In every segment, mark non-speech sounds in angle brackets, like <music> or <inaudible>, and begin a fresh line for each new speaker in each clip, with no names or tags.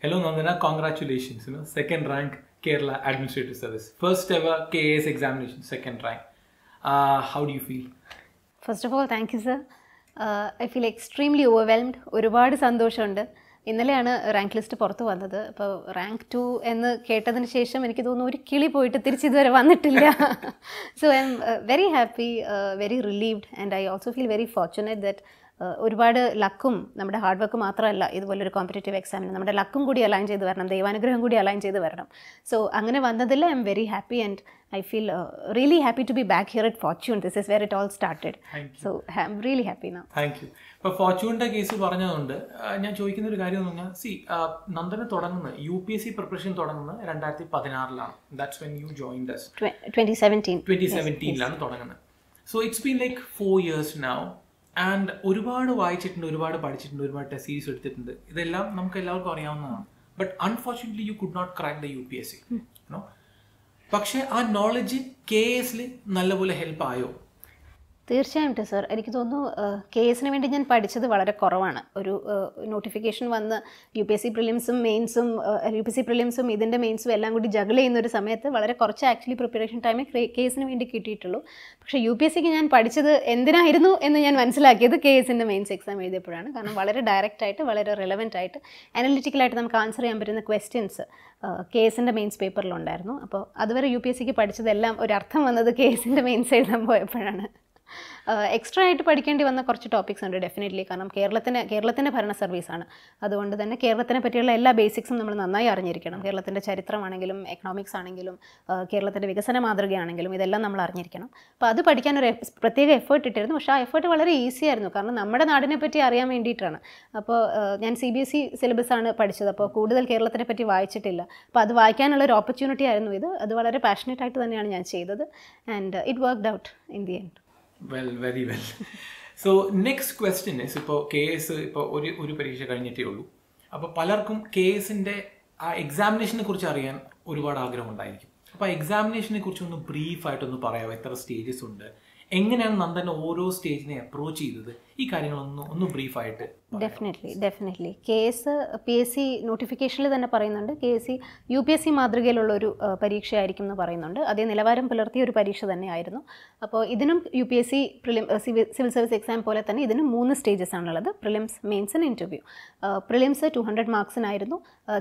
Hello Nandana, congratulations, you know, second rank Kerala Administrative Service. First ever KAS examination, second rank. Uh, how do you feel?
First of all, thank you sir. I feel extremely overwhelmed ഒരുപാട് സന്തോഷമുണ്ട് ഇന്നലെയാണ് rank list പുറത്തു വന്നത് അപ്പോൾ rank to എന്ന് കേട്ടതിന് ശേഷം എനിക്ക് തോന്നുന്നു ഒരു കിളി പോയിട്ട് തിരിച്ച് ഇതുവരെ വന്നിട്ടില്ല so I'm very happy very relieved and I also feel very fortunate that ഒരുപാട് ലക്കും നമ്മുടെ ഹാർഡ് വർക്ക് മാത്രമല്ല ഇതുപോലൊരു കോമ്പറ്റേറ്റീവ് എക്സാമിന് നമ്മുടെ ലക്കും കൂടി അലൈൻ ചെയ്ത് വരണം ദൈവാനുഗ്രഹം കൂടി അലൈൻ ചെയ്ത് വരണം സോ അങ്ങനെ വന്നതിൽ I'm very happy and I feel really happy to be back here it Fortune this is where it all started so I'm really happy now
thank you ഇപ്പോൾ ഫോർച്യൂണിൻ്റെ case പറഞ്ഞതുകൊണ്ട് ഞാൻ ചോദിക്കുന്ന ഒരു കാര്യം എന്ന് പറഞ്ഞാൽ സി നന്ദന തുടങ്ങുന്നത് U P S C preparation തുടങ്ങുന്നത് രണ്ടായിരത്തി പതിനാറിലാണ് that's when you join this
twenty seventeen twenty സെവൻറ്റീനിലാണ്
തുടങ്ങുന്നത് so it's been like four years now and ഒരുപാട് വായിച്ചിട്ടുണ്ട് ഒരുപാട് പഠിച്ചിട്ടുണ്ട് ഒരുപാട് ടെസ്റ്റ് സീരീസ് എടുത്തിട്ടുണ്ട് ഇതെല്ലാം നമുക്ക് എല്ലാവർക്കും അറിയാവുന്നതാണ് but unfortunately you could not crack the U P S C പക്ഷേ ആ നോളജ് കെ എസിൽ നല്ലപോലെ ഹെൽപ്പ് ആയോ
തീർച്ചയായിട്ടും ടീച്ചർ എനിക്ക് തോന്നുന്നു കേസിന് വേണ്ടി ഞാൻ പഠിച്ചത് വളരെ കുറവാണ് ഒരു നോട്ടിഫിക്കേഷൻ വന്ന് യു പി എസ് സി പ്രിലിംസും മെയിൻസും യു പി എസ് സി പ്രിലിംസും ഇതിൻ്റെ മെയിൻസും എല്ലാം കൂടി ജഗിൾ ചെയ്യുന്ന ഒരു സമയത്ത് വളരെ കുറച്ച് ആക്ച്വലി പ്രിപ്പറേഷൻ ടൈമേ കേസിന് വേണ്ടി കിട്ടിയിട്ടുള്ളൂ പക്ഷേ യു പി എസ് സിക്ക് ഞാൻ പഠിച്ചത് എന്തിനായിരുന്നു എന്ന് ഞാൻ മനസ്സിലാക്കിയത് എസിൻ്റെ മെയിൻസ് എക്സാം എഴുതിയപ്പോഴാണ് കാരണം വളരെ ഡയറക്റ്റ് ആയിട്ട് വളരെ റെലവൻ്റ് ആയിട്ട് അനലിറ്റിക്കലായിട്ട് നമുക്ക് ആൻസർ ചെയ്യാൻ പറ്റുന്ന ക്വസ്റ്റ്യൻസ് കേസിൻ്റെ മെയിൻസ് പേപ്പറിലുണ്ടായിരുന്നു അപ്പോൾ അതുവരെ യു പി എസ് സിക്ക് പഠിച്ചതെല്ലാം ഒരർത്ഥം വന്നത് കേസിൻ്റെ മെയിൻസ് എഴുതാൻ പോയപ്പോഴാണ് എക്സ്ട്രാ ആയിട്ട് പഠിക്കേണ്ടി വന്ന കുറച്ച് ടോപ്പിക്സ് ഉണ്ട് ഡെഫിനറ്റ്ലി കാരണം കേരളത്തിന് കേരളത്തിൻ്റെ ഭരണ സർവീസാണ് അതുകൊണ്ട് തന്നെ കേരളത്തിനെ പറ്റിയുള്ള എല്ലാ ബേസിക്സും നമ്മൾ നന്നായി അറിഞ്ഞിരിക്കണം കേരളത്തിൻ്റെ ചരിത്രമാണെങ്കിലും എക്കണോമിക്സ് ആണെങ്കിലും കേരളത്തിൻ്റെ വികസന മാതൃകയാണെങ്കിലും ഇതെല്ലാം നമ്മൾ അറിഞ്ഞിരിക്കണം അപ്പോൾ അത് പഠിക്കാൻ ഒരു പ്രത്യേക എഫേർട്ട് ഇട്ടിരുന്നു പക്ഷേ ആ എഫേർട്ട് വളരെ ഈസി ആയിരുന്നു കാരണം നമ്മുടെ നാടിനെ പറ്റി അറിയാൻ വേണ്ടിയിട്ടാണ് അപ്പോൾ ഞാൻ സി ബി എസ് ഇ സിലബസാണ് പഠിച്ചത് അപ്പോൾ കൂടുതൽ കേരളത്തിനെ പറ്റി വായിച്ചിട്ടില്ല അപ്പോൾ അത് വായിക്കാനുള്ള ഒരു ഓപ്പർച്യൂണിറ്റി ആയിരുന്നു ഇത് അത് വളരെ പാഷനേറ്റ് ആയിട്ട് തന്നെയാണ് ഞാൻ ചെയ്തത് and it worked out in the end
well very well so next question ഇപ്പോൾ കെ എസ് ഇപ്പോൾ ഒരു ഒരു പരീക്ഷ കഴിഞ്ഞിട്ടേ ഉള്ളൂ അപ്പോൾ പലർക്കും കെ എസിൻ്റെ ആ എക്സാമിനേഷനെ കുറിച്ച് അറിയാൻ ഒരുപാട് ആഗ്രഹമുണ്ടായിരിക്കും അപ്പോൾ ആ എക്സാമിനേഷനെ കുറിച്ച് ഒന്ന് ബ്രീഫായിട്ടൊന്ന് പറയാമോ എത്ര സ്റ്റേജസ് ഉണ്ട് എങ്ങനെയാണ് നന്ദൻ ഓരോ സ്റ്റേജിനെ അപ്രോച്ച് ചെയ്തത് ഈ കാര്യങ്ങളൊന്ന് ഒന്ന് ബ്രീഫായിട്ട്
definitely definitely KAS P S C നോട്ടിഫിക്കേഷനിൽ തന്നെ പറയുന്നുണ്ട് K S C U P S C മാതൃകയിലുള്ള ഒരു പരീക്ഷയായിരിക്കും എന്ന് പറയുന്നുണ്ട് അതേ നിലവാരം പുലർത്തിയ ഒരു പരീക്ഷ തന്നെയായിരുന്നു അപ്പോൾ ഇതിനും U P S C prelim civil service exam പോലെ തന്നെ ഇതിനും മൂന്ന് സ്റ്റേജസ് ആണുള്ളത് prelims mains and interview prelims two hundred മാർക്സിനായിരുന്നു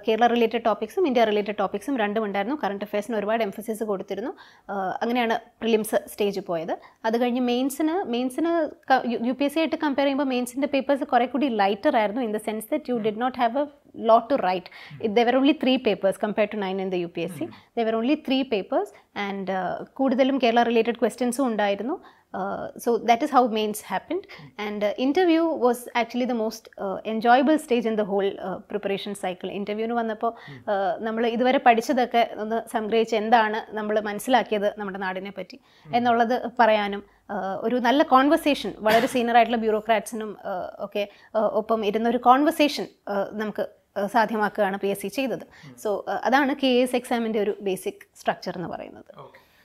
കേരള റിലേറ്റഡ് ടോപ്പിക്സും ഇന്ത്യ റിലേറ്റഡ് ടോപ്പിക്സും രണ്ടും ഉണ്ടായിരുന്നു കറണ്ട് അഫയേഴ്സിന് ഒരുപാട് എംഫസിസ് കൊടുത്തിരുന്നു അങ്ങനെയാണ് പ്രിലിംസ് സ്റ്റേജ് പോയത് അത് കഴിഞ്ഞ് മെയിൻസിന് മെയിൻസിന് യു പി എസ് സി ആയിട്ട് കമ്പയർ ചെയ്യുമ്പോൾ മെയിൻസിൻ്റെ പേപ്പേഴ്സ് കുറേ കൂടി ലൈറ്റർ ആയിരുന്നു in the sense that you did not have a lot to write. There were only three papers compared to nine in the UPSC. Mm -hmm. There were only three papers and കൂടുതലും Kerala related ക്വസ്റ്റ്യൻസും ഉണ്ടായിരുന്നു Uh, so that is how mains happened hmm. and uh, interview was actually the most uh, enjoyable stage in the whole uh, preparation cycle ഇൻ്റർവ്യൂവിന് വന്നപ്പോൾ hmm. uh, നമ്മൾ ഇതുവരെ പഠിച്ചതൊക്കെ ഒന്ന് സംഗ്രഹിച്ച് എന്താണ് നമ്മൾ മനസ്സിലാക്കിയത് നമ്മുടെ നാടിനെ പറ്റി hmm. എന്നുള്ളത് പറയാനും uh, ഒരു നല്ല കോൺവെർസേഷൻ വളരെ സീനിയർ ആയിട്ടുള്ള ബ്യൂറോക്രാറ്റ്സിനും ഒക്കെ ഒപ്പം ഇരുന്നൊരു കോൺവെർസേഷൻ നമുക്ക് സാധ്യമാക്കുകയാണ് പി എസ് സി ചെയ്തത് സോ അതാണ് കെ എസ് എക്സാമിൻ്റെ ഒരു ബേസിക് സ്ട്രക്ചർ എന്ന് പറയുന്നത്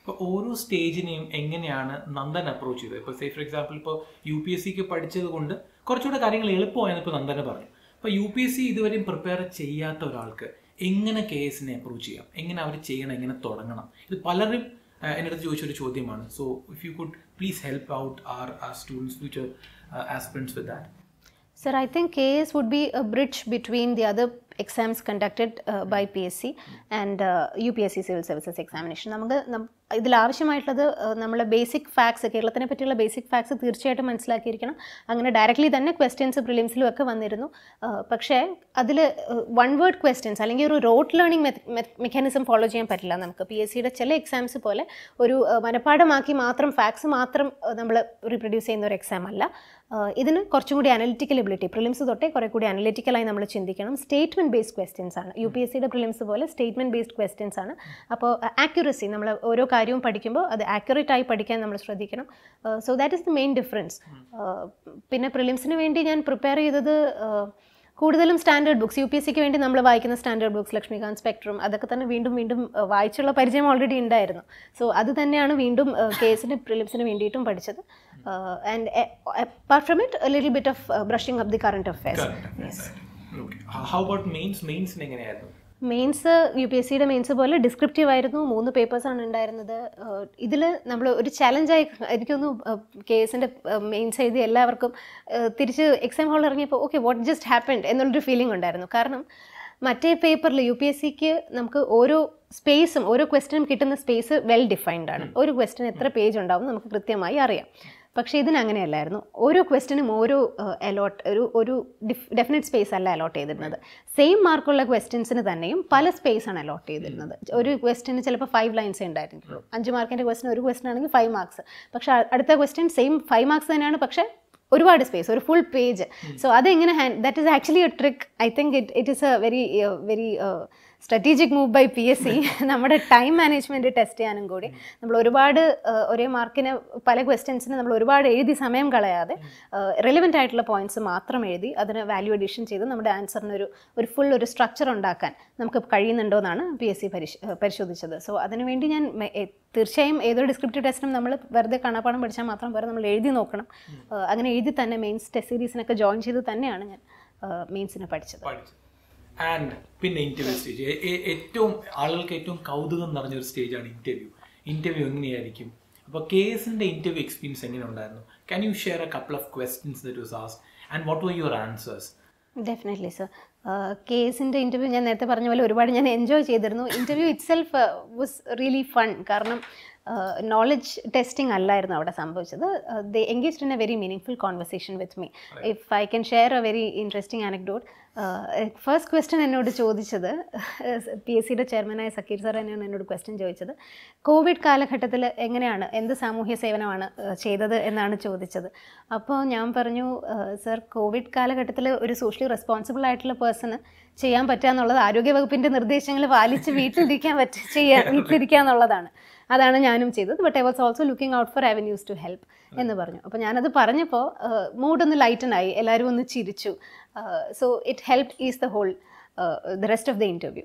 ഇപ്പോൾ ഓരോ സ്റ്റേജിനെയും എങ്ങനെയാണ് നന്ദൻ അപ്രോച്ച് ചെയ്തത് ഇപ്പോൾ സേ ഫോർ എക്സാമ്പിൾ ഇപ്പോൾ യു പി എസ് സിക്ക് പഠിച്ചത് കൊണ്ട് കുറച്ചുകൂടെ കാര്യങ്ങൾ എളുപ്പമായെന്ന് ഇപ്പോൾ നന്ദനെ പറഞ്ഞു അപ്പോൾ യു പി എസ് സി ഇതുവരെയും പ്രിപ്പയർ ചെയ്യാത്ത ഒരാൾക്ക് എങ്ങനെ എസിനെ അപ്രോച്ച് ചെയ്യാം എങ്ങനെ അവർ ചെയ്യണം എങ്ങനെ തുടങ്ങണം ഇത് പലരും എൻ്റെ അടുത്ത് ചോദിച്ചൊരു ചോദ്യമാണ് so if you could please help out our our students future aspirants with that
sir I think K S would be a bridge between the other exams conducted by P S C and U P S C civil services examination നമുക്ക് ഇതിൽ ആവശ്യമായിട്ടുള്ളത് നമ്മളെ basic fax കേരളത്തിനെ പറ്റിയുള്ള basic fax തീർച്ചയായിട്ടും മനസ്സിലാക്കിയിരിക്കണം അങ്ങനെ directly തന്നെ ക്വസ്റ്റ്യൻസ് പ്രിലിംസിലും ഒക്കെ വന്നിരുന്നു പക്ഷേ അതിൽ വൺ വേർഡ് ക്വസ്റ്റ്യൻസ് അല്ലെങ്കിൽ ഒരു റോട്ട് ലേണിംഗ് മെക്കാനിസം ഫോളോ ചെയ്യാൻ പറ്റില്ല നമുക്ക് പി എസ് സിയുടെ ചില എക്സാംസ് പോലെ ഒരു മനഃപ്പാഠമാക്കി മാത്രം ഫാക്സ് മാത്രം നമ്മൾ റീപ്രൊഡ്യൂസ് ചെയ്യുന്ന ഒരു എക്സാം അല്ല ഇതിന് കുറച്ചും കൂടി അനലിറ്റിക്കൽ എബിലിറ്റി പ്രിലിംസ് തൊട്ടേ കുറെ കൂടി അനലിറ്റിക്കലായി നമ്മൾ ചിന്തിക്കണം സ്റ്റേറ്റ്മെൻറ്റ് ബേസ്ഡ് ക്വസ്റ്റ്യൻസ് ആണ് യു പി എസ് സിയുടെ പ്രിലിംസ് പോലെ സ്റ്റേറ്റ്മെൻറ്റ് ബേസ്ഡ് ക്വസ്റ്റ്യൻസ് ആണ് അപ്പോൾ ആക്യുറസി നമ്മൾ ഓരോ കാര്യവും പഠിക്കുമ്പോൾ അത് ആക്യുറേറ്റ് ആയി പഠിക്കാൻ നമ്മൾ ശ്രദ്ധിക്കണം so that is the main difference പിന്നെ പ്രിലിംസിന് വേണ്ടി ഞാൻ പ്രിപ്പയർ ചെയ്തത് uh, കൂടുതലും standard books U P S സിക്ക് വേണ്ടി നമ്മൾ വായിക്കുന്ന സ്റ്റാൻഡേർഡ് ബുക്സ് ലക്ഷ്മികാന്ത് സ്പെക്ട്രം അതൊക്കെ തന്നെ വീണ്ടും വീണ്ടും uh, വായിച്ചുള്ള പരിചയം ഓൾറെഡി ഉണ്ടായിരുന്നു സോ അത് തന്നെയാണ് വീണ്ടും കേസിന് uh, പ്രിലിംസിന് വേണ്ടിയിട്ടും പഠിച്ചത് and apart from it little bit of brushing up the current affairs
how about mains mains എങ്ങനെയായിരുന്നു
മെയിൻസ് യു പി എസ് സിയുടെ മെയിൻസ് പോലെ ഡിസ്ക്രിപ്റ്റീവ് ആയിരുന്നു മൂന്ന് പേപ്പേഴ്സാണ് ഉണ്ടായിരുന്നത് ഇതിൽ നമ്മൾ ഒരു ചലഞ്ചായി എനിക്കൊന്ന് കെ എസിൻ്റെ മെയിൻസ് എഴുതി എല്ലാവർക്കും തിരിച്ച് എക്സാം ഹാളിൽ ഇറങ്ങിയപ്പോൾ ഓക്കെ വാട്ട് ജസ്റ്റ് ഹാപ്പൻഡ് എന്നുള്ളൊരു ഫീലിംഗ് ഉണ്ടായിരുന്നു കാരണം മറ്റേ പേപ്പറിൽ യു പി എസ് സിക്ക് നമുക്ക് ഓരോ സ്പേസും ഓരോ ക്വസ്റ്റിനും കിട്ടുന്ന സ്പേസ് വെൽ ഡിഫൈൻഡ് ആണ് ഒരു ക്വസ്റ്റിന് എത്ര പേജ് ഉണ്ടാവും നമുക്ക് കൃത്യമായി അറിയാം പക്ഷേ ഇതിനങ്ങനെയല്ലായിരുന്നു ഓരോ ക്വസ്റ്റിനും ഓരോ അലോട്ട് ഒരു ഒരു ഡെഫിനറ്റ് സ്പേസ് അല്ല അലോട്ട് ചെയ്തിരുന്നത് സെയിം മാർക്കുള്ള ക്വസ്റ്റ്യൻസിന് തന്നെയും പല സ്പേസ് ആണ് അലോട്ട് ചെയ്തിരുന്നത് hmm. ഒരു ക്വസ്റ്റിന് ചിലപ്പോൾ ഫൈവ് ലൈൻസേ ഉണ്ടായിരുന്നുള്ളൂ അഞ്ച് മാർക്കിൻ്റെ ക്വസ്റ്റിന് ഒരു ക്വസ്റ്റൻ ആണെങ്കിൽ ഫൈവ് മാർക്സ് പക്ഷേ അടുത്ത ക്വസ്റ്റ്യൻ സെയിം ഫൈവ് മാർക്സ് തന്നെയാണ് പക്ഷേ ഒരുപാട് സ്പേസ് ഒരു ഫുൾ പേജ് സോ അതെങ്ങനെ and that is actually a trick I think it it is a very very strategic move by P S C നമ്മുടെ time management test ചെയ്യാനും കൂടി നമ്മൾ ഒരുപാട് ഒരേ മാർക്കിന് പല ക്വസ്റ്റ്യൻസിന് നമ്മൾ ഒരുപാട് എഴുതി സമയം കളയാതെ റെലിവൻ്റ് ആയിട്ടുള്ള പോയിന്റ്സ് മാത്രം എഴുതി അതിന് വാല്യൂ അഡീഷൻ ചെയ്ത് നമ്മുടെ ആൻസറിന് ഒരു ഒരു ഫുൾ ഒരു സ്ട്രക്ചർ ഉണ്ടാക്കാൻ നമുക്ക് കഴിയുന്നുണ്ടോ എന്നാണ് പി എസ് സി പരിശോധിച്ചത് സോ അതിനുവേണ്ടി ഞാൻ തീർച്ചയായും ഏതൊരു ഡിസ്ക്രിപ്റ്റീവ് ടെസ്റ്റിനും നമ്മൾ വെറുതെ കണപ്പാടം പഠിച്ചാൽ മാത്രം വേറെ നമ്മൾ എഴുതി നോക്കണം അങ്ങനെ എഴുതി തന്നെ മെയിൻസ് ടെസ്റ്റ് സീരീസിനൊക്കെ ജോയിൻ ചെയ്ത് തന്നെയാണ് ഞാൻ മെയിൻസിനെ പഠിച്ചത്
ആൻഡ് പിന്നെ ഇന്റർവ്യൂ സ്റ്റേജ് ഏറ്റവും ആളുകൾക്ക് ഏറ്റവും കൗതുകം നിറഞ്ഞ ഒരു സ്റ്റേജാണ് ഇന്റർവ്യൂ ഇന്റർവ്യൂ എങ്ങനെയായിരിക്കും അപ്പോൾ കേസിൻ്റെ ഇന്റർവ്യൂ എക്സ്പീരിയൻസ് എങ്ങനെ ഉണ്ടായിരുന്നു can you share a couple of questions that was asked and what were your answers
definitely sir കേസിൻ്റെ ഇൻ്റർവ്യൂ ഞാൻ നേരത്തെ പറഞ്ഞ പോലെ ഒരുപാട് ഞാൻ എൻജോയ് ചെയ്തിരുന്നു interview itself was really fun കാരണം നോളജ് ടെസ്റ്റിംഗ് അല്ലായിരുന്നു അവിടെ സംഭവിച്ചത് they engage in a very meaningful conversation with me if I can share a very interesting anecdote first question എന്നോട് ചോദിച്ചത് പി എസ് സിയുടെ ചെയർമാനായ സക്കീർ സാർ തന്നെയാണ് എന്നോട് ക്വസ്റ്റ്യൻ ചോദിച്ചത് കോവിഡ് കാലഘട്ടത്തിൽ എങ്ങനെയാണ് എന്ത് സാമൂഹ്യ സേവനമാണ് ചെയ്തത് എന്നാണ് ചോദിച്ചത് അപ്പോൾ ഞാൻ പറഞ്ഞു സർ കോവിഡ് കാലഘട്ടത്തിൽ ഒരു സോഷ്യലി റെസ്പോൺസിബിൾ ആയിട്ടുള്ള പേഴ്സണ് ചെയ്യാൻ പറ്റുക എന്നുള്ളത് ആരോഗ്യവകുപ്പിൻ്റെ നിർദ്ദേശങ്ങൾ പാലിച്ച് വീട്ടിലിരിക്കാൻ പറ്റ ചെയ്യാൻ <laughs> വീട്ടിലിരിക്കുക എന്നുള്ളതാണ് അതാണ് ഞാനും ചെയ്തത് but I was also looking out for avenues to help എന്ന് പറഞ്ഞു അപ്പോൾ ഞാനത് പറഞ്ഞപ്പോൾ മൂഡൊന്ന് ലൈറ്റനായി എല്ലാവരും ഒന്ന് ചിരിച്ചു so it help ease the whole the rest of the interview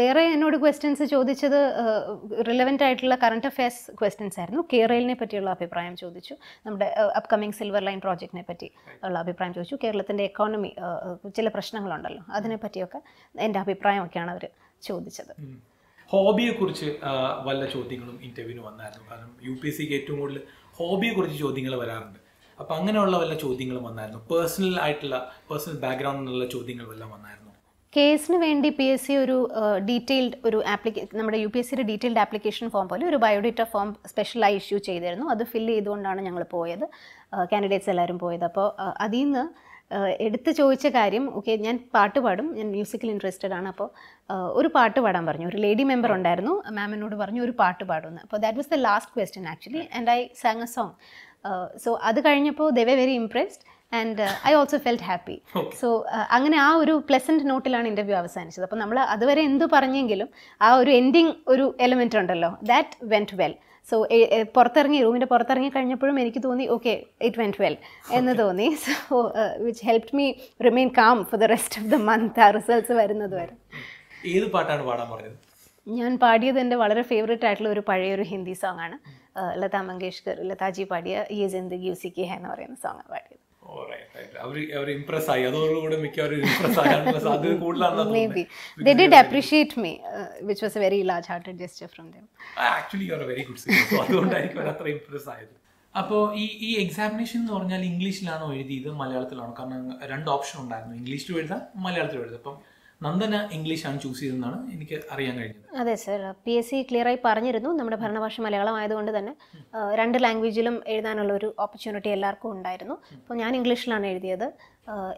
വേറെ എന്നോട് ക്വസ്റ്റ്യൻസ് ചോദിച്ചത് റിലവൻ്റ് ആയിട്ടുള്ള കറണ്ട് അഫയേഴ്സ് ക്വസ്റ്റ്യൻസ് ആയിരുന്നു കേരളിനെ പറ്റിയുള്ള അഭിപ്രായം ചോദിച്ചു നമ്മുടെ അപ്കമിങ് സിൽവർ ലൈൻ പ്രോജക്റ്റിനെ പറ്റി ഉള്ള അഭിപ്രായം ചോദിച്ചു കേരളത്തിൻ്റെ എക്കോണമി ചില പ്രശ്നങ്ങളുണ്ടല്ലോ അതിനെപ്പറ്റിയൊക്കെ എൻ്റെ അഭിപ്രായമൊക്കെയാണ് അവർ ചോദിച്ചത്
ഹോബിയെ കുറിച്ച് വല്ല ചോദ്യങ്ങളും ഇൻ്റർവ്യൂവിന് വന്നായിരുന്നു കാരണം യു പി എസ് സിക്ക് ഏറ്റവും കൂടുതൽ കുറിച്ച് ചോദ്യങ്ങൾ വരാറുണ്ട് അപ്പം അങ്ങനെയുള്ള വല്ല ചോദ്യങ്ങളും വന്നായിരുന്നു പേഴ്സണൽ ആയിട്ടുള്ള പേഴ്സണൽ ബാക്ക്ഗ്രൗണ്ടിലുള്ള ചോദ്യങ്ങൾ വല്ലതും വന്നായിരുന്നു
കേസിന് വേണ്ടി പി എസ് സി ഒരു ഡീറ്റെയിൽഡ് ഒരു ആപ്ലിക്കേ നമ്മുടെ യു പി എസ് സിയുടെ ഡീറ്റെയിൽഡ് ആപ്ലിക്കേഷൻ ഫോം പോലെ ഒരു ബയോഡേറ്റ ഫോം സ്പെഷ്യലായി ഇഷ്യൂ ചെയ്തിരുന്നു അത് ഫില്ല് ചെയ്തുകൊണ്ടാണ് ഞങ്ങൾ പോയത് കാൻഡിഡേറ്റ്സ് എല്ലാവരും പോയത് അപ്പോൾ അതിൽ നിന്ന് എടുത്ത് ചോദിച്ച കാര്യം ഓക്കെ ഞാൻ പാട്ട് പാടും ഞാൻ മ്യൂസിക്കൽ ഇൻട്രസ്റ്റഡ് ആണ് അപ്പോൾ ഒരു പാട്ട് പാടാൻ പറഞ്ഞു ഒരു ലേഡി മെമ്പർ ഉണ്ടായിരുന്നു മാമിനോട് പറഞ്ഞു ഒരു പാട്ട് പാടുമെന്ന് അപ്പോൾ that was the last question actually and I sang a song so അത് കഴിഞ്ഞപ്പോൾ they were very impressed and I also felt happy so അങ്ങനെ ആ ഒരു പ്ലസൻറ്റ് നോട്ടിലാണ് ഇൻ്റർവ്യൂ അവസാനിച്ചത് അപ്പോൾ നമ്മൾ അതുവരെ എന്ത് പറഞ്ഞെങ്കിലും ആ ഒരു എൻഡിങ് ഒരു എലമെൻ്റ് ഉണ്ടല്ലോ ദാറ്റ് വെൻറ്റ് വെൽ സോ പുറത്തിറങ്ങി റൂമിൻ്റെ പുറത്തിറങ്ങി കഴിഞ്ഞപ്പോഴും എനിക്ക് തോന്നി ഓക്കെ ഇറ്റ് വെൻറ്റ് വെൽ എന്ന് തോന്നി so which help me remain calm for the rest of the month ആ റിസൾട്ട്സ് വരുന്നത് വരെ
ഏത് പാട്ടാണ് പാടാൻ പറഞ്ഞത്
ഞാൻ പാടിയത് എൻ്റെ വളരെ ഫേവറേറ്റ് ആയിട്ടുള്ള ഒരു പഴയൊരു ഹിന്ദി സോങ്ങാണ് ലതാ മങ്കേഷ്കർ ലതാജി പാടിയ ഈ ജിന്ദഗി ഉസിക്കി ഹെ എന്ന് പറയുന്ന സോങ്ങാണ് പാടിയത്
അപ്പോ
uh, which was a very large hearted gesture from them.
Actually, a very good singer, impress ഈ ഈ എക്സാമിനേഷൻ എന്ന് പറഞ്ഞാൽ ഇംഗ്ലീഷിലാണോ എഴുതിയത് മലയാളത്തിലാണോ കാരണം രണ്ട് ഓപ്ഷൻ ഉണ്ടായിരുന്നു ഇംഗ്ലീഷിലും എഴുതാം മലയാളത്തിലും എഴുതാം അപ്പം നന്ദന ഇംഗ്ലീഷാണ് ചൂസ് ചെയ്തതെന്നാണ് എനിക്ക് അറിയാൻ കഴിഞ്ഞത്
അതെ സർ പി എസ് സി ആയി പറഞ്ഞിരുന്നു നമ്മുടെ ഭരണഭാഷ മലയാളം ആയതുകൊണ്ട് തന്നെ രണ്ട് ലാംഗ്വേജിലും എഴുതാനുള്ള ഒരു ഓപ്പർച്യൂണിറ്റി എല്ലാവർക്കും ഉണ്ടായിരുന്നു അപ്പോൾ ഞാൻ ഇംഗ്ലീഷിലാണ് എഴുതിയത്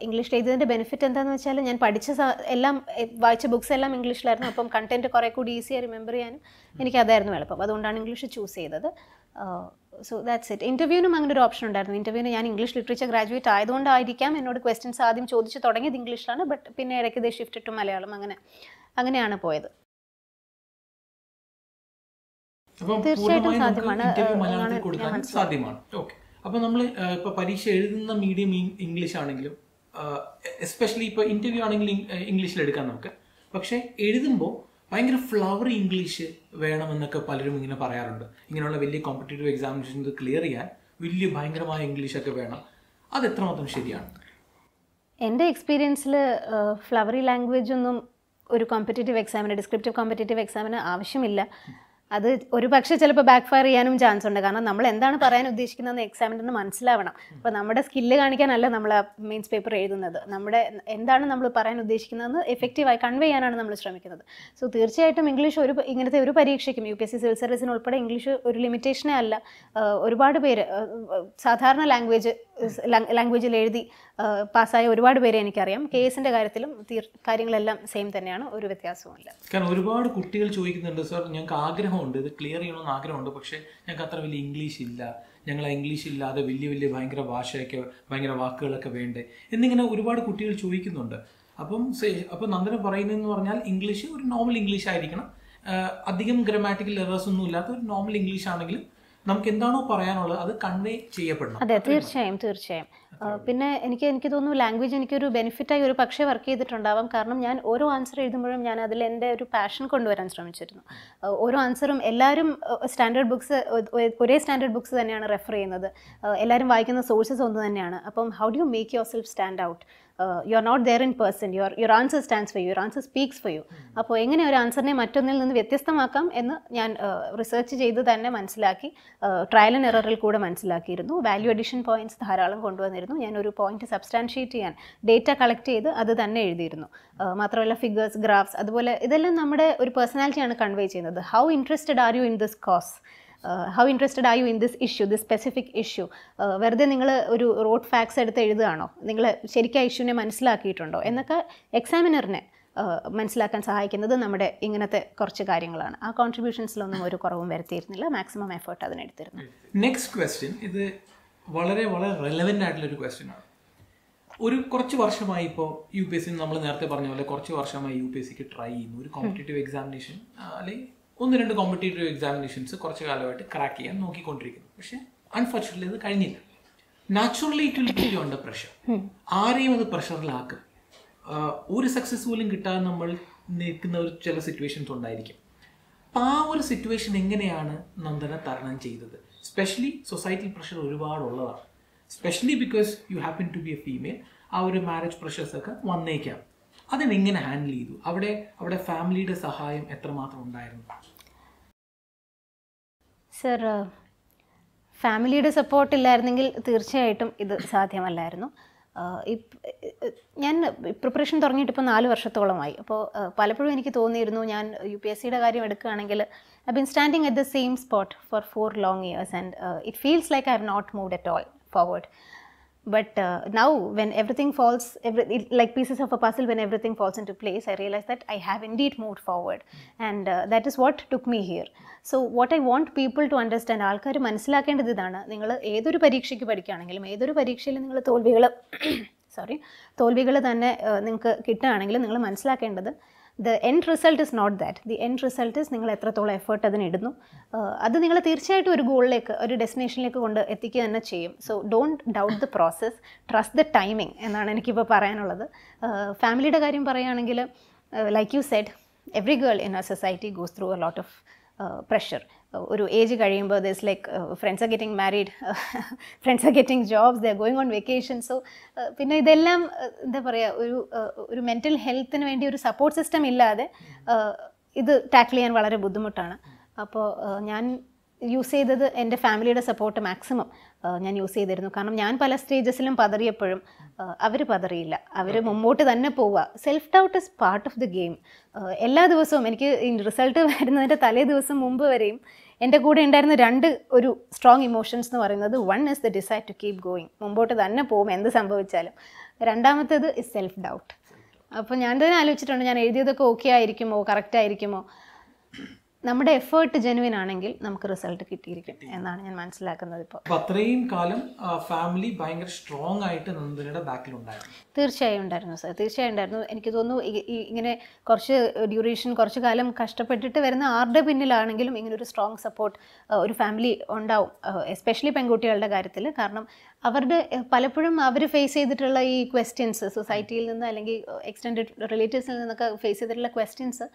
ഇംഗ്ലീഷിൽ എഴുതിയതിൻ്റെ ബെനിഫിറ്റ് എന്താണെന്ന് വെച്ചാൽ ഞാൻ പഠിച്ച എല്ലാം വായിച്ച ബുക്സ് എല്ലാം ഇംഗ്ലീഷിലായിരുന്നു അപ്പം കണ്ടൻറ്റ് കുറേ കൂടി ഈസിയായി റിമെമ്പർ ചെയ്യാനും എനിക്ക് അതായിരുന്നു എളുപ്പം അതുകൊണ്ടാണ് ഇംഗ്ലീഷ് ചൂസ് ചെയ്തത് സോ ദാറ്റ്സ് ഇറ്റ് ഇൻ്റർവ്യൂവിനും അങ്ങനെ ഒരു ഓപ്ഷൻ ഉണ്ടായിരുന്നു ഇൻ്റർവ്യൂവിന് ഞാൻ ഇംഗ്ലീഷ് ലിറ്ററേച്ചർ ഗ്രാജുവേറ്റ് ആയതുകൊണ്ടായിരിക്കാം എന്നോട് ക്വസ്റ്റ്യൻസ് ആദ്യം ചോദിച്ചു തുടങ്ങിയത് ഇംഗ്ലീഷിലാണ് ബട്ട് പിന്നെ ഇടയ്ക്ക് ഇത് ഷിഫ്റ്റ് ടു മലയാളം അങ്ങനെ അങ്ങനെയാണ് പോയത്
തീർച്ചയായിട്ടും സാധ്യമാണ് സാധ്യമാണ് അപ്പോൾ നമ്മൾ പരീക്ഷ എഴുതുന്ന മീഡിയം ഇംഗ്ലീഷ് ആണെങ്കിലും എസ്പെഷ്യലി ഇപ്പോൾ ഇൻ്റർവ്യൂ ആണെങ്കിൽ ഇംഗ്ലീഷിൽ എടുക്കാം നമുക്ക് പക്ഷേ എഴുതുമ്പോൾ ഭയങ്കര ഫ്ലവറി ഇംഗ്ലീഷ് വേണമെന്നൊക്കെ പലരും ഇങ്ങനെ പറയാറുണ്ട് ഇങ്ങനെയുള്ള വലിയ കോമ്പറ്റേറ്റീവ് എക്സാമിനേഷൻസ് ക്ലിയർ ചെയ്യാൻ വലിയ ഭയങ്കരമായ ഇംഗ്ലീഷൊക്കെ വേണം അത് എത്രമാത്രം ശരിയാണ്
എൻ്റെ എക്സ്പീരിയൻസിൽ ഫ്ലവറി ലാംഗ്വേജ് ഒന്നും ഒരു കോമ്പറ്റേറ്റീവ് എക്സാമിന് ഡിസ്ക്രിപ്റ്റീവ് കോമ്പറ്റേറ്റീവ് എക്സാമിന് ആവശ്യമില്ല അത് ഒരു പക്ഷെ ചിലപ്പോൾ ബാക്ക് ഫയർ ചെയ്യാനും ചാൻസ് ഉണ്ട് കാരണം നമ്മൾ എന്താണ് പറയാൻ ഉദ്ദേശിക്കുന്നത് എക്സാമിൻ്റെ നിന്ന് മനസ്സിലാവണം അപ്പോൾ നമ്മുടെ സ്കില്ല് കാണിക്കാനല്ല നമ്മൾ മീൻസ് പേപ്പർ എഴുതുന്നത് നമ്മുടെ എന്താണ് നമ്മൾ പറയാൻ ഉദ്ദേശിക്കുന്നതെന്ന് എഫക്റ്റീവായി കൺവേ ചെയ്യാനാണ് നമ്മൾ ശ്രമിക്കുന്നത് സോ തീർച്ചയായിട്ടും ഇംഗ്ലീഷ് ഒരു ഇങ്ങനത്തെ ഒരു പരീക്ഷയ്ക്കും U P S C civil സർവീസിന് ഉൾപ്പെടെ ഇംഗ്ലീഷ് ഒരു ലിമിറ്റേഷനേ അല്ല ഒരുപാട് പേര് സാധാരണ ലാംഗ്വേജ് ലാംഗ്വേജിൽ എഴുതി പാസ്സായ ഒരുപാട് പേരെ എനിക്കറിയാം കേസിന്റെ കാര്യത്തിലും കാര്യങ്ങളെല്ലാം സെയിം തന്നെയാണ് ഒരു വ്യത്യാസവുമില്ല
കാരണം ഒരുപാട് കുട്ടികൾ ചോദിക്കുന്നുണ്ട് സാർ ഞങ്ങൾക്ക് ആഗ്രഹമുണ്ട് ഇത് ക്ലിയർ ചെയ്യണമെന്ന് ആഗ്രഹമുണ്ട് പക്ഷേ ഞങ്ങൾക്ക് അത്ര വലിയ ഇംഗ്ലീഷ് ഇല്ല ഞങ്ങൾ ഇംഗ്ലീഷ് ഇല്ലാതെ വലിയ വലിയ ഭയങ്കര ഭാഷയൊക്കെ ഭയങ്കര വാക്കുകളൊക്കെ വേണ്ടേ എന്നിങ്ങനെ ഒരുപാട് കുട്ടികൾ ചോദിക്കുന്നുണ്ട് അപ്പം അപ്പം നന്ദന പറയുന്നതെന്ന് പറഞ്ഞാൽ ഇംഗ്ലീഷ് ഒരു നോർമൽ ഇംഗ്ലീഷ് ആയിരിക്കണം അധികം ഗ്രമാറ്റിക്കൽ എറേഴ്സ് ഒന്നും ഇല്ലാത്ത ഒരു നോർമൽ ഇംഗ്ലീഷ് ആണെങ്കിലും നമുക്ക് എന്താണോ പറയാനുള്ളത് അത് കൺവേ ചെയ്യപ്പെടണം അതെ തീർച്ചയായും
തീർച്ചയായും പിന്നെ എനിക്ക് എനിക്ക് തോന്നുന്നു ലാംഗ്വേജ് എനിക്കൊരു ബെനിഫിറ്റായി ഒരു പക്ഷേ വർക്ക് ചെയ്തിട്ടുണ്ടാവാം കാരണം ഞാൻ ഓരോ ആൻസർ എഴുതുമ്പോഴും ഞാൻ അതിൽ എൻ്റെ ഒരു പാഷൻ കൊണ്ടുവരാൻ ശ്രമിച്ചിരുന്നു ഓരോ ആൻസറും എല്ലാവരും സ്റ്റാൻഡേർഡ് ബുക്സ് ഒരേ സ്റ്റാൻഡേർഡ് ബുക്സ് തന്നെയാണ് റെഫർ ചെയ്യുന്നത് എല്ലാവരും വായിക്കുന്ന സോഴ്സസ് ഒന്ന് തന്നെയാണ് അപ്പം how do you make yourself stand out you are not there in person your your answer stands for you your answer speaks for you അപ്പോൾ എങ്ങനെ ഒരു ആൻസറിനെ മറ്റൊന്നിൽ നിന്ന് വ്യത്യസ്തമാക്കാം എന്ന് ഞാൻ റിസർച്ച് uh, ചെയ്ത് തന്നെ മനസ്സിലാക്കി ട്രയൽ ആൻഡ് എററിൽ കൂടെ മനസ്സിലാക്കിയിരുന്നു വാല്യൂ അഡീഷൻ പോയിന്റ്സ് ധാരാളം കൊണ്ടുവന്നിരുന്നു ഞാൻ ഒരു പോയിന്റ് സബ്സ്റ്റാൻഷിയേറ്റ് ചെയ്യാൻ ഡേറ്റ കളക്ട് ചെയ്ത് അത് തന്നെ എഴുതിയിരുന്നു hmm. uh, മാത്രമല്ല ഫിഗേഴ്സ് ഗ്രാഫ്സ് അതുപോലെ ഇതെല്ലാം നമ്മുടെ ഒരു പേഴ്സണാലിറ്റിയാണ് കൺവേ ചെയ്യുന്നത് how interested are you in this cause how interested are you in this issue this specific issue വെറുതെ നിങ്ങൾ ഒരു റോഡ് ഫാക്സ് എടുത്ത് എഴുതുകയാണോ നിങ്ങൾ ശരിക്കും ആ ഇഷ്യൂവിനെ മനസ്സിലാക്കിയിട്ടുണ്ടോ എന്നൊക്കെ എക്സാമിനറിനെ uh, മനസ്സിലാക്കാൻ സഹായിക്കുന്നത് നമ്മുടെ ഇങ്ങനത്തെ കുറച്ച് കാര്യങ്ങളാണ് ആ കോൺട്രിബ്യൂഷൻസിലൊന്നും ഒരു കുറവും വരുത്തിയിരുന്നില്ല മാക്സിമം എഫേർട്ട് അതിനെടുത്തിരുന്നു
നെക്സ്റ്റ് ക്വസ്റ്റ്യൻ ഇത് വളരെ വളരെ റെലവെൻ്റ് ആയിട്ടുള്ളൊരു ക്വസ്റ്റ്യൻ ആണ് ഒരു കുറച്ച് വർഷമായി ഇപ്പോൾ യു പി എസ് സി നമ്മൾ നേരത്തെ പറഞ്ഞ പോലെ കുറച്ച് വർഷമായി യു പി എസ് സിക്ക് ട്രൈ ചെയ്യുന്നു ഒരു കോമ്പറ്റേറ്റീവ് എക്സാമിനേഷൻ അല്ലെങ്കിൽ ഒന്ന് രണ്ട് കോമ്പറ്റേറ്റീവ് എക്സാമിനേഷൻസ് കുറച്ച് കാലമായിട്ട് ക്രാക്ക് ചെയ്യാൻ നോക്കിക്കൊണ്ടിരിക്കുന്നു പക്ഷേ അൺഫോർച്ചുനേറ്റ്ലി അത് കഴിഞ്ഞില്ല naturally it will get you under pressure ആരെയും അത് പ്രഷറിലാക്കും ഒരു സക്സസ് പോലും കിട്ടാതെ നമ്മൾ നിൽക്കുന്ന ഒരു ചില സിറ്റുവേഷൻസ് ഉണ്ടായിരിക്കും അപ്പം ആ ഒരു സിറ്റുവേഷൻ എങ്ങനെയാണ് നന്ദന തരണം ചെയ്തത് സ്പെഷ്യലി സൊസൈറ്റി പ്രഷർ ഒരുപാടുള്ളതാണ് specially because you happen to be a female ആ ഒരു മാരേജ് പ്രഷേഴ്സൊക്കെ വന്നേക്കാം അതിനെങ്ങനെ ഹാൻഡിൽ ചെയ്തു അവിടെ അവിടെ ഫാമിലിയുടെ സഹായം എത്രമാത്രം ഉണ്ടായിരുന്നു
സർ ഫാമിലിയുടെ സപ്പോർട്ട് ഇല്ലായിരുന്നെങ്കിൽ തീർച്ചയായിട്ടും ഇത് സാധ്യമല്ലായിരുന്നു ഞാൻ പ്രിപ്പറേഷൻ തുടങ്ങിയിട്ട് ഇപ്പോൾ നാല് വർഷത്തോളമായി അപ്പോൾ പലപ്പോഴും എനിക്ക് തോന്നിയിരുന്നു ഞാൻ യു പി എസ് സിയുടെ കാര്യം എടുക്കുകയാണെങ്കിൽ I been standing at the same spot for for long years and it feels like I have not moved at all forward But uh, now, when everything falls, every, like pieces of a puzzle, when everything falls into place, I realize that I have indeed moved forward. And uh, that is what took me here. so what i want people to understand ആൾക്കാർ മനസ്സിലാക്കേണ്ടത് ഇതാണ് നിങ്ങൾ ഏതൊരു പരീക്ഷയ്ക്ക് പഠിക്കുകയാണെങ്കിലും ഏതൊരു പരീക്ഷയിൽ നിങ്ങൾ തോൽവികൾ sorry തോൽവികൾ തന്നെ നിങ്ങൾക്ക് kittaanengil നിങ്ങൾ മനസ്സിലാക്കേണ്ടത് the end result is not that the end result is നിങ്ങൾ എത്രത്തോളം എഫേർട്ട് അതിനിടുന്നു അത് നിങ്ങൾ തീർച്ചയായിട്ടും ഒരു ഗോളിലേക്ക് ഒരു ഡെസ്റ്റിനേഷനിലേക്ക് കൊണ്ട് എത്തിക്കുക തന്നെ ചെയ്യും so don't doubt the process trust the timing എന്നാണ് എനിക്കിപ്പോൾ പറയാനുള്ളത് ഫാമിലിയുടെ കാര്യം പറയുകയാണെങ്കിൽ like you said every girl in a society goes through a lot of pressure ഒരു ഏജ് കഴിയുമ്പോൾ this like friends are getting married friends are getting jobs the going on vacation so പിന്നെ ഇതെല്ലാം എന്താ പറയുക ഒരു ഒരു മെൻറ്റൽ ഹെൽത്തിന് വേണ്ടി ഒരു സപ്പോർട്ട് സിസ്റ്റം ഇല്ലാതെ ഇത് ടാക്കിൾ ചെയ്യാൻ വളരെ ബുദ്ധിമുട്ടാണ് അപ്പോൾ ഞാൻ യൂസ് ചെയ്തത് എൻ്റെ ഫാമിലിയുടെ സപ്പോർട്ട് മാക്സിമം ഞാൻ യൂസ് ചെയ്തിരുന്നു കാരണം ഞാൻ പല സ്റ്റേജസിലും പതറിയപ്പോഴും അവർ പതറിയില്ല അവർ മുമ്പോട്ട് തന്നെ പോവുക self doubt is part of the game എല്ലാ ദിവസവും എനിക്ക് റിസൾട്ട് വരുന്നതിൻ്റെ തലേ ദിവസം മുമ്പ് വരെയും എൻ്റെ കൂടെ ഉണ്ടായിരുന്ന രണ്ട് ഒരു സ്ട്രോങ് ഇമോഷൻസ് എന്ന് പറയുന്നത് one is the decide to keep going മുമ്പോട്ട് തന്നെ പോകും എന്ത് സംഭവിച്ചാലും രണ്ടാമത്തേത് ഇസ് സെൽഫ് ഡൗട്ട് അപ്പോൾ ഞാൻ തന്നെ ആലോചിച്ചിട്ടുണ്ട് ഞാൻ എഴുതിയതൊക്കെ ഓക്കെ ആയിരിക്കുമോ കറക്റ്റ് ആയിരിക്കുമോ നമ്മുടെ എഫേർട്ട് ജെനുവിൻ ആണെങ്കിൽ നമുക്ക് റിസൾട്ട് കിട്ടിയിരിക്കും എന്നാണ് ഞാൻ മനസ്സിലാക്കുന്നത് ഇപ്പോൾ
അത്രയും കാലം ഫാമിലി ഭയങ്കര സ്ട്രോങ് ആയിട്ട് നന്ദനയുടെ ബാക്കിലുണ്ടായിരുന്നു
തീർച്ചയായും ഉണ്ടായിരുന്നു സർ തീർച്ചയായും ഉണ്ടായിരുന്നു എനിക്ക് തോന്നുന്നു ഇങ്ങനെ കുറച്ച് ഡ്യൂറേഷൻ കുറച്ച് കാലം കഷ്ടപ്പെട്ടിട്ട് വരുന്ന ആരുടെ പിന്നിലാണെങ്കിലും ഇങ്ങനെ ഒരു സ്ട്രോങ് സപ്പോർട്ട് ഒരു ഫാമിലി ഉണ്ടാവും എസ്പെഷ്യലി പെൺകുട്ടികളുടെ കാര്യത്തിൽ കാരണം അവരുടെ പലപ്പോഴും അവർ ഫേസ് ചെയ്തിട്ടുള്ള ഈ ക്വസ്റ്റ്യൻസ് സൊസൈറ്റിയിൽ നിന്ന് അല്ലെങ്കിൽ എക്സ്റ്റൻഡ് റിലേറ്റീവ്സിൽ നിന്നൊക്കെ ഫേസ് ചെയ്തിട്ടുള്ള ക്വസ്റ്റ്യൻസ്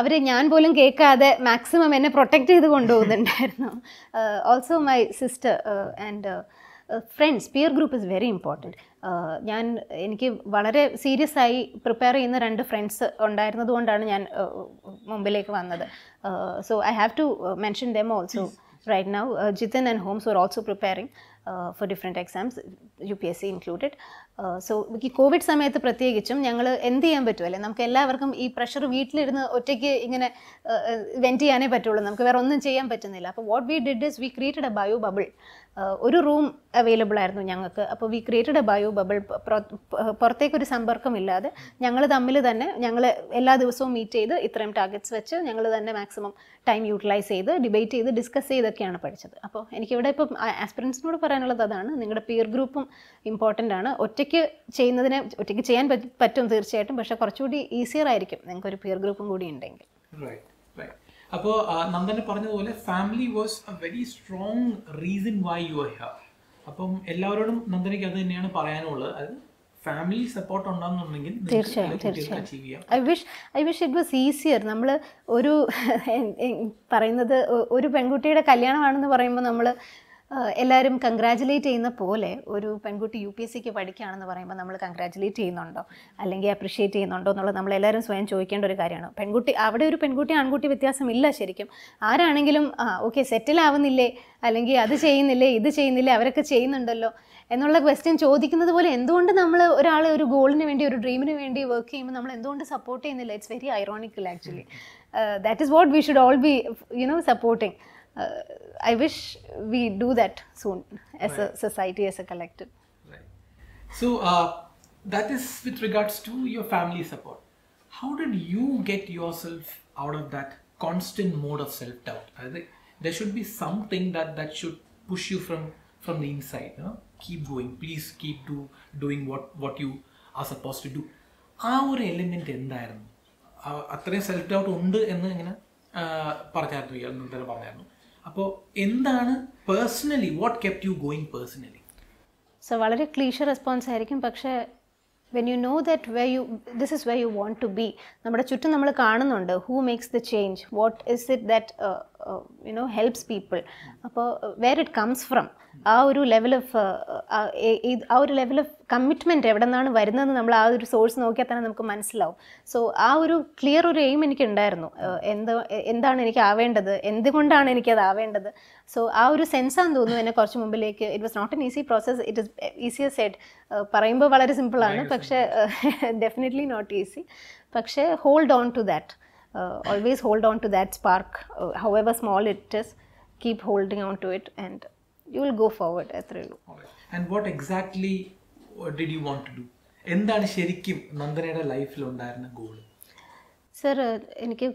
അവർ ഞാൻ പോലും കേൾക്കാതെ മാക്സിമം എന്നെ പ്രൊട്ടക്റ്റ് ചെയ്ത് കൊണ്ടുപോകുന്നുണ്ടായിരുന്നു also my sister and friends peer group is very important ഞാൻ എനിക്ക് വളരെ സീരിയസ് ആയി പ്രിപ്പയർ ചെയ്യുന്ന രണ്ട് ഫ്രണ്ട്സ് ഉണ്ടായിരുന്നത് കൊണ്ടാണ് ഞാൻ uh, മുമ്പിലേക്ക് വന്നത് so I have to mention them also right now Jithan and homes are also preparing for different exams U P S C included so ഈ കോവിഡ് സമയത്ത് പ്രത്യേകിച്ചും ഞങ്ങൾ എന്ത് ചെയ്യാൻ പറ്റുമല്ലേ നമുക്ക് എല്ലാവർക്കും ഈ പ്രഷർ വീട്ടിലിരുന്ന് ഒറ്റയ്ക്ക് ഇങ്ങനെ വെൻറ്റ് uh, uh, ചെയ്യാനേ പറ്റുള്ളൂ നമുക്ക് വേറെ ഒന്നും ചെയ്യാൻ പറ്റുന്നില്ല അപ്പോൾ what we did is we created a bio bubble ഒരു റൂം അവൈലബിൾ ആയിരുന്നു ഞങ്ങൾക്ക് അപ്പോൾ we created a bio bubble പുറത്തേക്കൊരു സമ്പർക്കമില്ലാതെ ഞങ്ങൾ തമ്മിൽ തന്നെ ഞങ്ങൾ എല്ലാ ദിവസവും മീറ്റ് ചെയ്ത് ഇത്രയും ടാർഗറ്റ്സ് വെച്ച് ഞങ്ങൾ തന്നെ മാക്സിമം ടൈം യൂട്ടിലൈസ് ചെയ്ത് ഡിബേറ്റ് ചെയ്ത് ഡിസ്കസ് ചെയ്തൊക്കെയാണ് പഠിച്ചത് അപ്പോൾ എനിക്കിവിടെ ഇപ്പം ആസ്പിറൻസിനോട് പറയാനുള്ളത് അതാണ് നിങ്ങളുടെ പിയർ ഗ്രൂപ്പും ഇമ്പോർട്ടൻ്റ് ആണ് ഒറ്റയ്ക്ക് ചെയ്യുന്നതിനെ ഒറ്റയ്ക്ക് ചെയ്യാൻ പറ്റും തീർച്ചയായിട്ടും പക്ഷേ കുറച്ചുകൂടി ഈസിയർ ആയിരിക്കും നിങ്ങൾക്ക് ഒരു പിയർ ഗ്രൂപ്പും കൂടി ഉണ്ടെങ്കിൽ
റൈറ്റ് റൈറ്റ് അപ്പോൾ നന്ദൻ പറഞ്ഞതുപോലെ family was a very strong reason why you are here അപ്പം എല്ലാവരോടും നന്ദനയ്ക്ക് അത് തന്നെയാണ് പറയാനുള്ളത് അത് ഫാമിലി സപ്പോർട്ട് ഉണ്ടെന്നുണ്ടെങ്കിൽ തീർച്ചയായും തീർച്ചയായും
I wish I wish it was easier നമ്മൾ ഒരു <laughs> പറയുന്നത് ഒരു പെൺകുട്ടിയുടെ കല്യാണമാണെന്ന് പറയുമ്പോൾ നമ്മൾ എല്ലാവരും കൺഗ്രാജുലേറ്റ് ചെയ്യുന്ന പോലെ ഒരു പെൺകുട്ടി യു പി എസ് സിക്ക് പഠിക്കുകയാണെന്ന് പറയുമ്പോൾ നമ്മൾ കൺഗ്രാജുലേറ്റ് ചെയ്യുന്നുണ്ടോ അല്ലെങ്കിൽ അപ്രിഷ്യേറ്റ് ചെയ്യുന്നുണ്ടോ എന്നുള്ളത് നമ്മളെല്ലാവരും സ്വയം ചോദിക്കേണ്ട ഒരു കാര്യമാണ് പെൺകുട്ടി അവിടെ ഒരു പെൺകുട്ടി ആൺകുട്ടി വ്യത്യാസമില്ല ശരിക്കും ആരാണെങ്കിലും ആ ഓക്കെ സെറ്റിലാവുന്നില്ലേ അല്ലെങ്കിൽ അത് ചെയ്യുന്നില്ലേ ഇത് ചെയ്യുന്നില്ലേ അവരൊക്കെ ചെയ്യുന്നുണ്ടല്ലോ എന്നുള്ള ക്വസ്റ്റ്യൻ ചോദിക്കുന്നത് പോലെ എന്തുകൊണ്ട് നമ്മൾ ഒരാൾ ഒരു ഗോളിന് വേണ്ടി ഒരു ഡ്രീമിന് വേണ്ടി വർക്ക് ചെയ്യുമ്പോൾ നമ്മൾ എന്തുകൊണ്ട് സപ്പോർട്ട് ചെയ്യുന്നില്ല it's very ironical actually that is what we should all be you know supporting I wish we do that soon as right. a society, as a collective. Right.
So uh, that is with regards to your family support. How did you get yourself out of that constant mode of self-doubt? I think there should be something that that should push you from from the inside. Huh? Keep going. Please keep do doing what what you are supposed to do. ആ element element എന്തായിരുന്നു അത്രയും self doubt ഉണ്ട് എന്ന് ഇങ്ങനെ പറഞ്ഞായിരുന്നു ഇയാൾ പറഞ്ഞായിരുന്നു അപ്പോൾ എന്താണ് personally what kept you going personally
so വളരെ ക്ലീഷ റെസ്പോൺസ് ആയിരിക്കും പക്ഷേ when you know that way you this is way you want to be നമ്മുടെ ചുറ്റും നമ്മൾ കാണുന്നുണ്ട് who makes the change what is it that you know helps people അപ്പോൾ where it comes from ആ ഒരു ലെവൽ ഓഫ് ആ ഒരു ലെവൽ ഓഫ് കമ്മിറ്റ്മെൻറ്റ് എവിടെ നിന്നാണ് വരുന്നതെന്ന് നമ്മൾ ആ ഒരു സോഴ്സ് നോക്കിയാൽ തന്നെ നമുക്ക് മനസ്സിലാവും സോ ആ ഒരു ക്ലിയർ ഒരു എയിം എനിക്ക് ഉണ്ടായിരുന്നു എന്ത് എന്താണ് എനിക്ക് ആവേണ്ടത് എന്തുകൊണ്ടാണ് എനിക്കത് ആവേണ്ടത് സോ ആ ഒരു സെൻസാന്ന് തോന്നുന്നു എന്നെ കുറച്ച് മുമ്പിലേക്ക് it was not an easy process it is easier said പറയുമ്പോൾ വളരെ സിമ്പിളാണ് പക്ഷേ ഡെഫിനറ്റ്ലി നോട്ട് ഈസി പക്ഷേ hold on to that Uh, always hold on to that spark, uh, however small it is, keep holding on to it and you will go forward, Athrilu.
And what exactly uh, did you want to do? എന്താണ് ശരിക്കും നന്ദനയുടെ ലൈഫിൽ ഉണ്ടായിരുന്ന goal
sir എനിക്ക്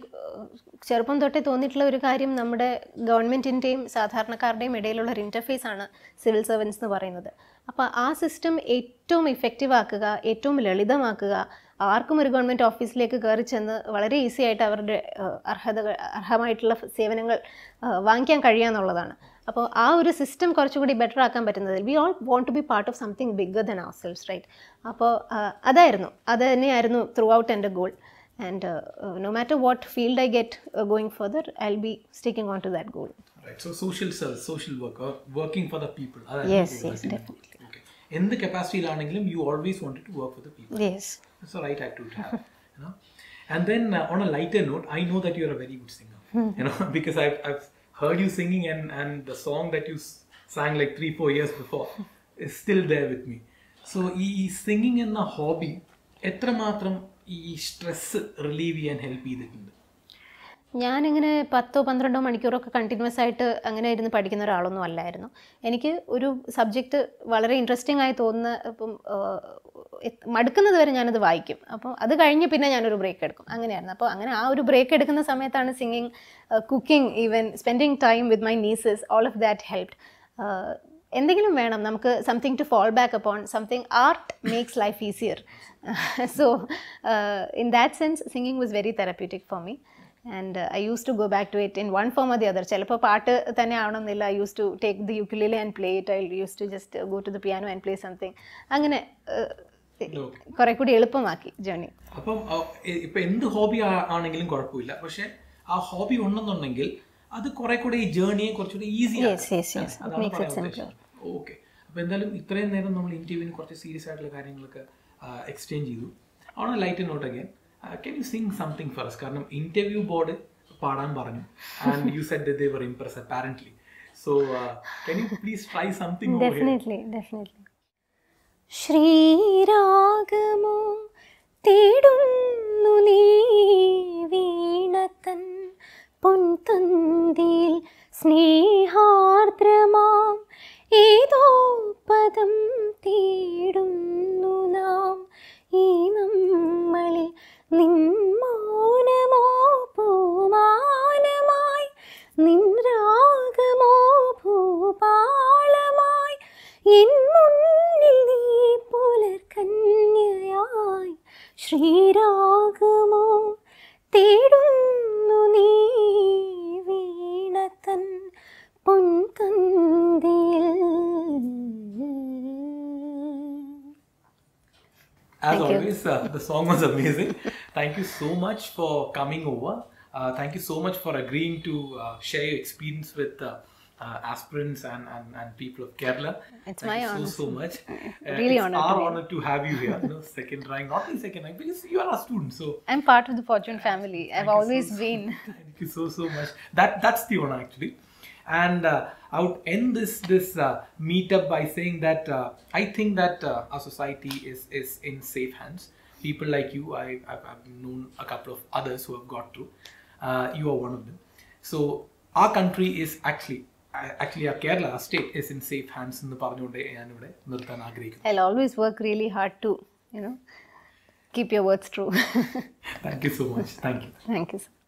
ചെറുപ്പം തൊട്ടേ തോന്നിയിട്ടുള്ള ഒരു കാര്യം നമ്മുടെ ഗവൺമെൻറ്റിൻ്റെയും സാധാരണക്കാരുടെയും ഇടയിലുള്ള ഒരു ഇൻ്റർഫേസ് ആണ് സിവിൽ സർവൻസ് എന്ന് പറയുന്നത് അപ്പോൾ ആ സിസ്റ്റം ഏറ്റവും ഇഫക്റ്റീവ് ആക്കുക ഏറ്റവും ലളിതമാക്കുക ആർക്കും ഒരു ഗവൺമെൻറ് ഓഫീസിലേക്ക് കയറി ചെന്ന് വളരെ ഈസി ആയിട്ട് അവരുടെ അർഹതകൾ അർഹമായിട്ടുള്ള സേവനങ്ങൾ വാങ്ങിക്കാൻ കഴിയാന്നുള്ളതാണ് അപ്പോൾ ആ ഒരു സിസ്റ്റം കുറച്ചുകൂടി ബെറ്റർ ആക്കാൻ പറ്റുന്നതിൽ we all want to be part of something bigger than ourselves right അപ്പോൾ അതായിരുന്നു അത് തന്നെയായിരുന്നു ത്രൂ ഔട്ട് എൻ്റെ goal and no matter what field I get going further I will be staking on to that goal
social social work working for the people yes yes definitely എന്ത് കപ്പാസിറ്റിയിലാണെങ്കിലും you always wanted to work with
people it's
a right attitude to have you no And then uh, on a lighter note, I know that you're a very good singer. Hmm. You know, because I've, I've heard you singing and, and the song that you sang like three, four years before is still there with me. So ഈ singing എന്ന hobby എത്രമാത്രം ഈ stress relieve ചെയ്യാൻ help ചെയ്തിട്ടുണ്ട്
ഞാനിങ്ങനെ പത്തോ പന്ത്രണ്ടോ മണിക്കൂറൊക്കെ കണ്ടിന്യൂസ് ആയിട്ട് അങ്ങനെ ഇരുന്ന് പഠിക്കുന്ന ഒരാളൊന്നും അല്ലായിരുന്നു എനിക്ക് ഒരു സബ്ജക്റ്റ് വളരെ ഇൻട്രസ്റ്റിംഗ് ആയി തോന്നുന്ന ഇപ്പം മടുക്കുന്നത് വരെ ഞാനത് വായിക്കും അപ്പോൾ അത് കഴിഞ്ഞ് പിന്നെ ഞാനൊരു ബ്രേക്ക് എടുക്കും അങ്ങനെയായിരുന്നു അപ്പോൾ അങ്ങനെ ആ ഒരു ബ്രേക്ക് എടുക്കുന്ന സമയത്താണ് singing cooking even spending time with my nieces all of that helped എന്തെങ്കിലും വേണം നമുക്ക് something to fall back upon something art makes life easier so in that sense singing was very therapeutic for me and I use to go back to it in one form the other ചിലപ്പോൾ പാട്ട് തന്നെ ആവണമെന്നില്ല I use to take the ukulele and play it I use to just go to the piano and play something അങ്ങനെ കുറെ കൂടി എളുപ്പമാക്കി journey
അപ്പം ഇപ്പൊ എന്ത് ഹോബി ആണെങ്കിലും കുഴപ്പമില്ല പക്ഷെ ആ ഹോബി ഉണ്ടെന്നുണ്ടെങ്കിൽ അത് കുറെ കൂടെ ഈ ജേണിയെ കുറച്ചുകൂടി ഈസി ഓക്കെ അപ്പൊ എന്തായാലും ഇത്രയും നേരം നമ്മൾ ഇന്റർവ്യൂവിന് കുറച്ച് സീരിയസ് ആയിട്ടുള്ള കാര്യങ്ങളൊക്കെ എക്സ്ചേഞ്ച് ചെയ്തു on light note again can you sing something for us കാരണം ഇന്റർവ്യൂ ബോർഡ് പാടാൻ പറഞ്ഞു and you said they were impress apparently so can you please try something definitely
definitely ശ്രീരാഗമോ തേടുന്നു നീ വീണത്തൻ പൊൻതന്തിയിൽ സ്നേഹാർദ്രമാം ഏതോ പദം തീ the song was amazing.
thank you so much for coming over. Uh, thank you so much for agreeing to uh, share your experience with uh, uh, aspirants and, and, and, people of Kerala. It's thank my honor. so, so much. <laughs> really uh, it's honor our to honor to have you here. <laughs> No, second rank, not only second rank, because you are a student. So
I'm part of the Fortune family. I've always so, been. <laughs>
Thank you so, so much. That That's the honor actually and uh, I would end this this uh, meetup by saying that uh, I think that our society is is in safe hands people like you, I, have known a couple of others who have got to. Uh, you are one of them. So our country is actually, actually our Kerala state is in safe hands in the Paranjode.
I'll always work really hard to, you know, keep your words true. Thank you so much. Thank you. Thank you. So much.